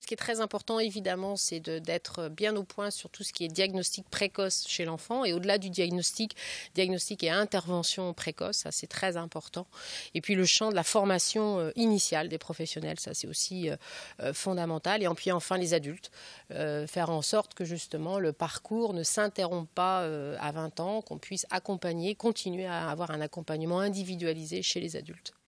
Ce qui est très important, évidemment, c'est d'être bien au point sur tout ce qui est diagnostic précoce chez l'enfant. Et au-delà du diagnostic, diagnostic et intervention précoce, ça c'est très important. Et puis le champ de la formation euh, initiale des professionnels, ça c'est aussi euh, euh, fondamental. Et puis enfin les adultes, faire en sorte que justement le parcours ne s'interrompe pas à 20 ans, qu'on puisse accompagner, continuer à avoir un accompagnement individualisé chez les adultes.